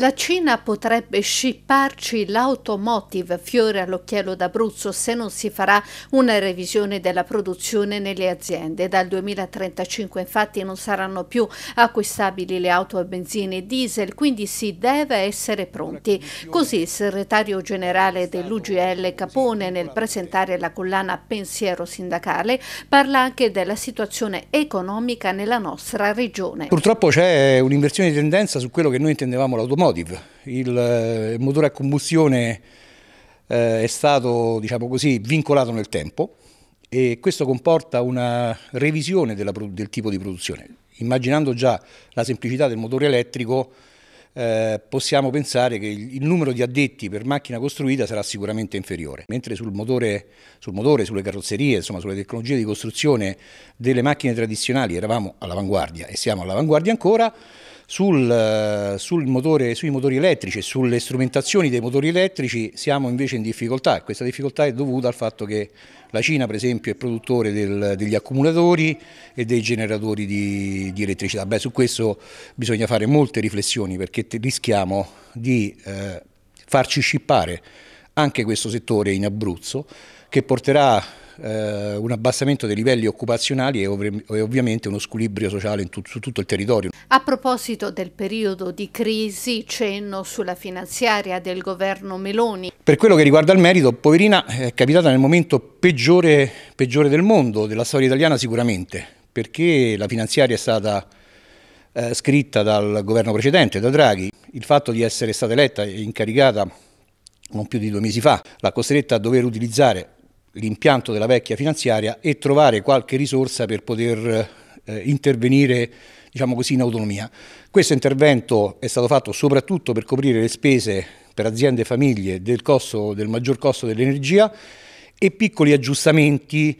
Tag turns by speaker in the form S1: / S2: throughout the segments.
S1: La Cina potrebbe scipparci l'automotive, fiore all'occhiello d'Abruzzo, se non si farà una revisione della produzione nelle aziende. Dal 2035 infatti non saranno più acquistabili le auto a benzina e diesel, quindi si deve essere pronti. Così il segretario generale dell'UGL Capone nel presentare la collana Pensiero Sindacale parla anche della situazione economica nella nostra regione.
S2: Purtroppo c'è un'inversione di tendenza su quello che noi intendevamo l'automotive automotive. Il, eh, il motore a combustione eh, è stato diciamo così, vincolato nel tempo e questo comporta una revisione della, del tipo di produzione. Immaginando già la semplicità del motore elettrico, eh, possiamo pensare che il, il, numero di addetti per macchina costruita sarà sicuramente inferiore, mentre sul motore, sul motore sulle carrozzerie, insomma sulle tecnologie di costruzione delle macchine tradizionali eravamo all'avanguardia e siamo all'avanguardia ancora sul, eh, sul motore, sui motori elettrici e sulle strumentazioni dei motori elettrici siamo invece in difficoltà. Questa difficoltà è dovuta al fatto che la Cina per esempio è produttore del, degli accumulatori e dei generatori di, di elettricità. Beh, su questo bisogna fare molte riflessioni perché rischiamo di eh, farci scippare anche questo settore in Abruzzo che porterà eh, un abbassamento dei livelli occupazionali e, ov e ovviamente uno squilibrio sociale tut su tutto il territorio.
S1: A proposito del periodo di crisi, cenno sulla finanziaria del governo Meloni.
S2: Per quello che riguarda il merito, poverina è capitata nel momento peggiore, peggiore del mondo, della storia italiana sicuramente, perché la finanziaria è stata eh, scritta dal governo precedente, da Draghi. Il fatto di essere stata eletta e incaricata non più di due mesi fa, l'ha costretta a dover utilizzare l'impianto della vecchia finanziaria e trovare qualche risorsa per poter eh, intervenire diciamo così, in autonomia. Questo intervento è stato fatto soprattutto per coprire le spese per aziende e famiglie del, costo, del maggior costo dell'energia e piccoli aggiustamenti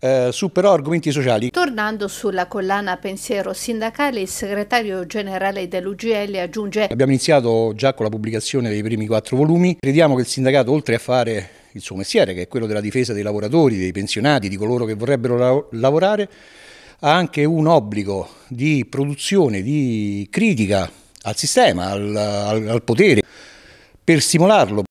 S2: eh, su però argomenti sociali.
S1: Tornando sulla collana pensiero sindacale, il segretario generale dell'UGL aggiunge
S2: Abbiamo iniziato già con la pubblicazione dei primi quattro volumi, crediamo che il sindacato oltre a fare il suo mestiere, che è quello della difesa dei lavoratori, dei pensionati, di coloro che vorrebbero la lavorare, ha anche un obbligo di produzione, di critica al sistema, al, al, al potere, per stimolarlo.